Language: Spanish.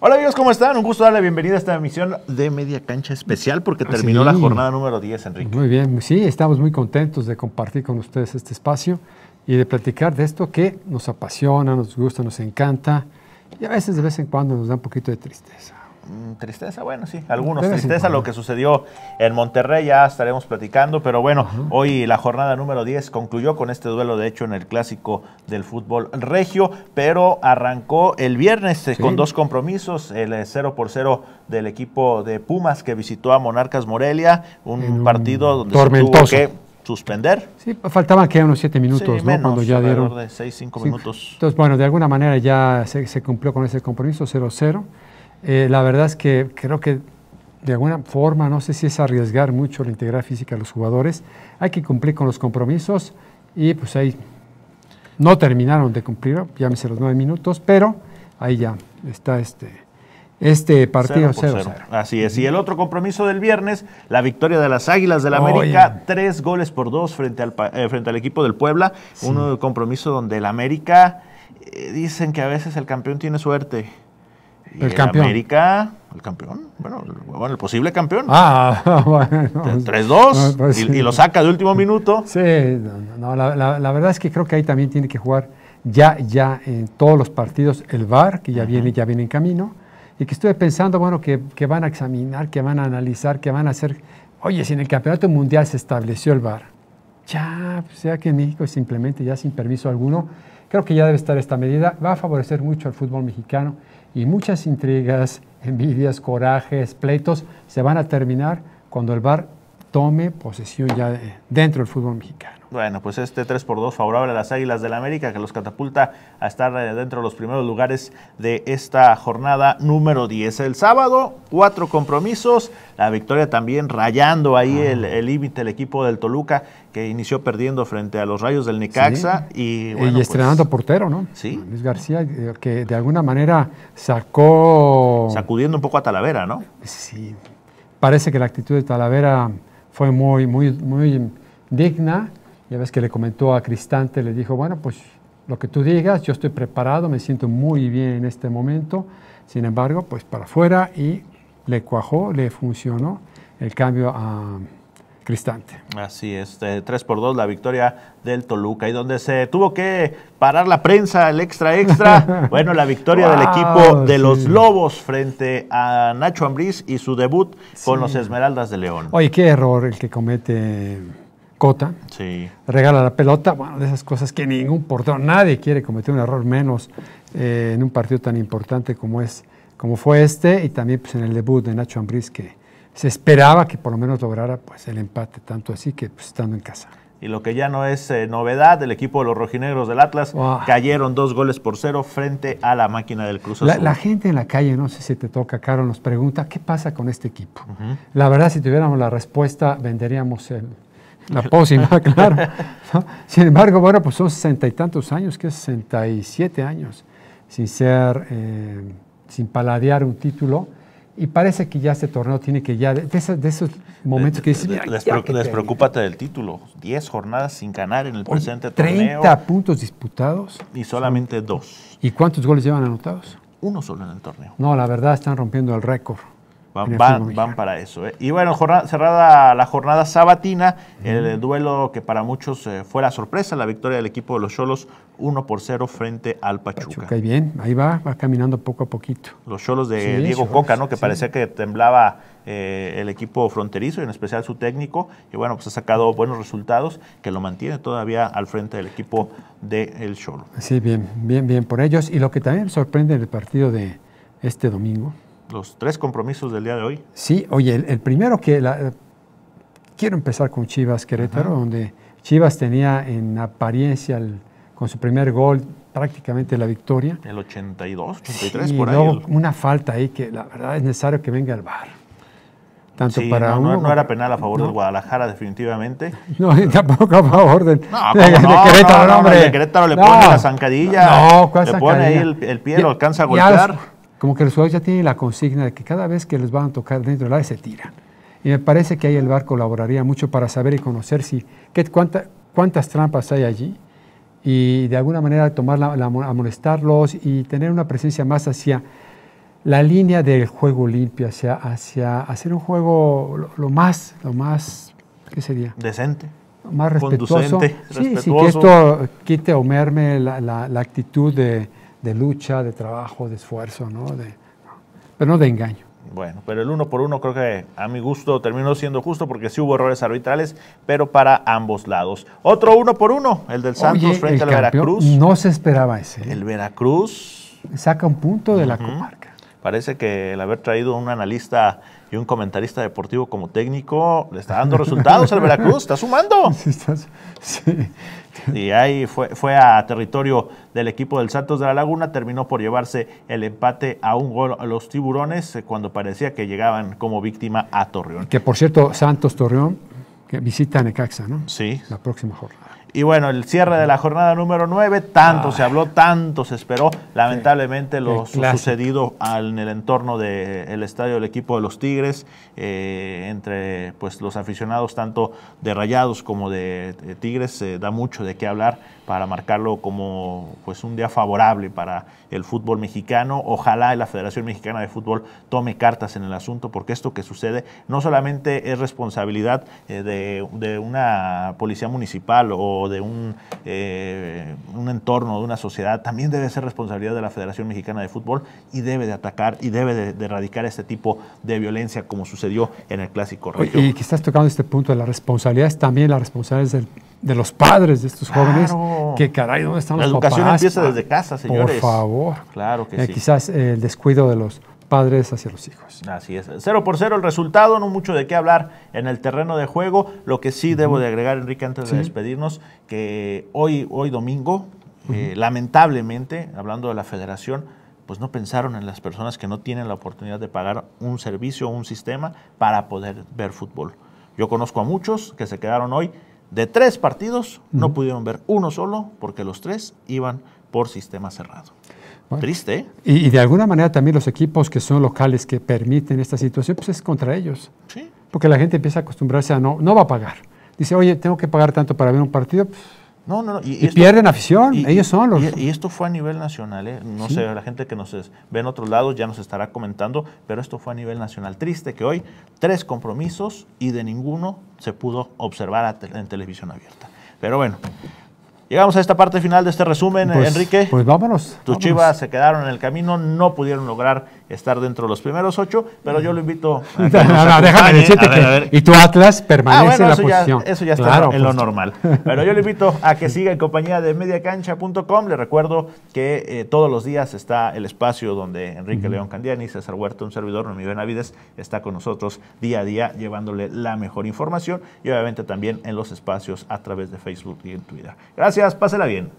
Hola amigos, ¿cómo están? Un gusto darle bienvenida a esta emisión de Media Cancha Especial porque terminó la jornada número 10, Enrique. Muy bien, sí, estamos muy contentos de compartir con ustedes este espacio y de platicar de esto que nos apasiona, nos gusta, nos encanta y a veces de vez en cuando nos da un poquito de tristeza. Mm, tristeza, bueno, sí, algunos. tristeza lo que sucedió en Monterrey, ya estaremos platicando, pero bueno, hoy la jornada número 10 concluyó con este duelo, de hecho, en el clásico del fútbol regio, pero arrancó el viernes eh, con dos compromisos, el 0 eh, por 0 del equipo de Pumas que visitó a Monarcas Morelia, un, partido donde tuvo que suspender. Sí, faltaban que unos siete minutos, ¿no? Cuando ya dieron. de seis, cinco minutos. Entonces, bueno, de alguna manera ya se, se cumplió con ese compromiso, 0-0. Eh, la verdad es que creo que de alguna forma, no sé si es arriesgar mucho la integridad física de los jugadores, hay que cumplir con los compromisos y pues ahí no terminaron de cumplir, llámese los nueve minutos, pero ahí ya está este, este partido Así es. Y el otro compromiso del viernes, la victoria de las Águilas del América, tres goles por dos frente al, eh, frente al equipo del Puebla. uno Un compromiso donde el América, eh, dicen que a veces el campeón tiene suerte el, campeón. América, el campeón, bueno, el posible campeón. Ah, bueno. 3-2 pues y, lo saca de último minuto. Sí, no, la, verdad es que creo que ahí también tiene que jugar ya, ya en todos los partidos el VAR, que ya viene, ya viene en camino, y que estuve pensando, bueno, que, que van a examinar, que van a analizar, que van a hacer... Oye, si en el Campeonato Mundial se estableció el VAR, ya, sea pues, que en México es simplemente ya sin permiso alguno. Creo que ya debe estar esta medida. Va a favorecer mucho al fútbol mexicano y muchas intrigas, envidias, corajes, pleitos se van a terminar cuando el bar tome posesión ya dentro del fútbol mexicano. Bueno, pues este 3 por 2 favorable a las Águilas del América que los catapulta a estar dentro de los primeros lugares de esta jornada número 10. El sábado, cuatro compromisos, la victoria también rayando ahí ah. el límite el, equipo del Toluca que inició perdiendo frente a los Rayos del Necaxa y, eh, pues estrenando portero, ¿no? Sí. Luis García eh, que de alguna manera sacó sacudiendo un poco a Talavera, ¿no? Sí. Parece que la actitud de Talavera fue muy, muy, muy digna. Ya ves que le comentó a Cristante, le dijo, bueno, pues lo que tú digas, yo estoy preparado, me siento muy bien en este momento. Sin embargo, pues para afuera y le cuajó, le funcionó el cambio a Cristante. Así es, 3 eh, por 2 la victoria del Toluca y donde se tuvo que parar la prensa, el extra extra, bueno, la victoria del equipo de los Lobos frente a Nacho Ambriz y su debut con los Esmeraldas de León. Oye, qué error el que comete Cota. Sí. Regala la pelota, bueno, de esas cosas que ningún portero, nadie quiere cometer un error menos eh, en un partido tan importante como es como fue este y también pues, en el debut de Nacho Ambriz que se esperaba que por lo menos lograra pues, el empate, tanto así que pues, estando en casa y lo que ya no es eh, novedad, el equipo de los rojinegros del Atlas cayeron dos goles por cero frente a la máquina del Cruz Azul. La, gente en la calle, no sé si te toca, Caro, nos pregunta, ¿qué pasa con este equipo? La verdad, si tuviéramos la respuesta, venderíamos el, la pócima, claro. Sin embargo, bueno, pues son sesenta y tantos años, que es 67 años, sin ser, eh, sin paladear un título y parece que ya este torneo tiene que ya, de, esos, momentos que dicen... Les, les del título, 10 jornadas sin ganar en el presente torneo. 30 puntos disputados. Y solamente dos. ¿Y cuántos goles llevan anotados? Uno solo en el torneo. No, la verdad están rompiendo el récord. Van, van, para eso. ¿eh? Y bueno, cerrada la jornada sabatina, el duelo que para muchos eh, fue la sorpresa, la victoria del equipo de los Cholos 1 por 0 frente al Pachuca. bien, ahí va, va caminando poco a poquito. Los Cholos de Diego Coca, ¿no? que parecía que temblaba eh, el equipo fronterizo y en especial su técnico. Y bueno, pues ha sacado buenos resultados que lo mantiene todavía al frente del equipo del de Cholo. Sí, bien, bien, bien por ellos. Y lo que también sorprende el partido de este domingo los tres compromisos del día de hoy. Sí, oye, el, primero que la, eh, quiero empezar con Chivas Querétaro, donde Chivas tenía en apariencia con su primer gol prácticamente la victoria. El 82, 83 sí, por ahí. Luego, Una falta ahí que la verdad es necesario que venga el bar. Tanto para no, era penal a favor del Guadalajara, definitivamente. No, tampoco a favor del, de, de, Querétaro, hombre. de Querétaro le pone la zancadilla. No, le pone ahí el, pie, lo alcanza a golpear como que los jugadores ya tienen la consigna de que cada vez que les van a tocar dentro del área se tiran. Y me parece que ahí el bar colaboraría mucho para saber y conocer si, qué, cuántas trampas hay allí y de alguna manera tomar amonestarlos y tener una presencia más hacia la línea del juego limpio, hacia, hacia hacer un juego lo, más, lo más, ¿qué sería? Decente más respetuoso. Sí, respetuoso. que esto quite o merme la actitud de, de lucha, de trabajo, de esfuerzo, ¿no? De, pero no de engaño. Bueno, pero el uno por uno creo que a mi gusto terminó siendo justo porque sí hubo errores arbitrales, pero para ambos lados. Otro uno por uno, el del Santos frente al Veracruz. No se esperaba ese. ¿eh? El Veracruz. Saca un punto de la comarca. Parece que el haber traído un analista y un comentarista deportivo como técnico le está dando resultados al Veracruz, está sumando. Sí, Y ahí fue, fue a territorio del equipo del Santos de la Laguna, terminó por llevarse el empate a un gol a los tiburones eh, cuando parecía que llegaban como víctima a Torreón. Que por cierto, Santos Torreón que visita Necaxa, ¿no? Sí. La próxima jornada. Y bueno, el cierre de la jornada número 9, tanto se habló, tanto se esperó. Lamentablemente lo sucedido en el entorno del el estadio del equipo de los Tigres, eh, entre pues los aficionados tanto de Rayados como de, Tigres, da mucho de qué hablar para marcarlo como pues un día favorable para el fútbol mexicano. Ojalá la Federación Mexicana de Fútbol tome cartas en el asunto, porque esto que sucede no solamente es responsabilidad eh, de una policía municipal o de un, eh, un entorno, de una sociedad, también debe ser responsabilidad de la Federación Mexicana de Fútbol y debe de atacar y debe de, erradicar este tipo de violencia como sucedió en el Clásico Regio. Y que estás tocando este punto de las responsabilidades, también la responsabilidad de los padres de estos jóvenes, que caray, ¿dónde están la los papás? La educación empieza desde ah, casa, señores. Por favor. Claro que eh, sí. Quizás el descuido de los padres hacia los hijos. Así es. Cero por cero el resultado, no mucho de qué hablar en el terreno de juego. Lo que sí debo de agregar, Enrique, antes de despedirnos, que hoy, hoy domingo, eh, lamentablemente, hablando de la federación, pues no pensaron en las personas que no tienen la oportunidad de pagar un servicio o un sistema para poder ver fútbol. Yo conozco a muchos que se quedaron hoy de tres partidos, no pudieron ver uno solo porque los tres iban por sistema cerrado. Triste. ¿eh? Y, de alguna manera también los equipos que son locales que permiten esta situación, pues es contra ellos. Sí. Porque la gente empieza a acostumbrarse a no, no va a pagar. Dice, oye, tengo que pagar tanto para ver un partido. Pues, no, no, Y, pierden afición, ellos son los... Y, esto fue a nivel nacional, ¿eh? No sé, la gente que nos ve en otros lados ya nos estará comentando, pero esto fue a nivel nacional. Triste que hoy tres compromisos y de ninguno se pudo observar en televisión abierta. Pero bueno, Llegamos a esta parte final de este resumen, pues, Enrique. Pues vámonos. Tus chivas se quedaron en el camino, no pudieron lograr estar dentro de los primeros ocho, pero yo lo invito a déjame decirte que y tu Atlas permanece ah, en la posición. eso ya está en lo pues. normal. Pero yo lo invito a que siga en compañía de mediacancha.com. Le recuerdo que eh, todos los días está el espacio donde Enrique León Candiani, César Huerta, un servidor, Noemí Benavides, está con nosotros día a día llevándole la mejor información y obviamente también en los espacios a través de Facebook y en Twitter. Gracias pásela bien.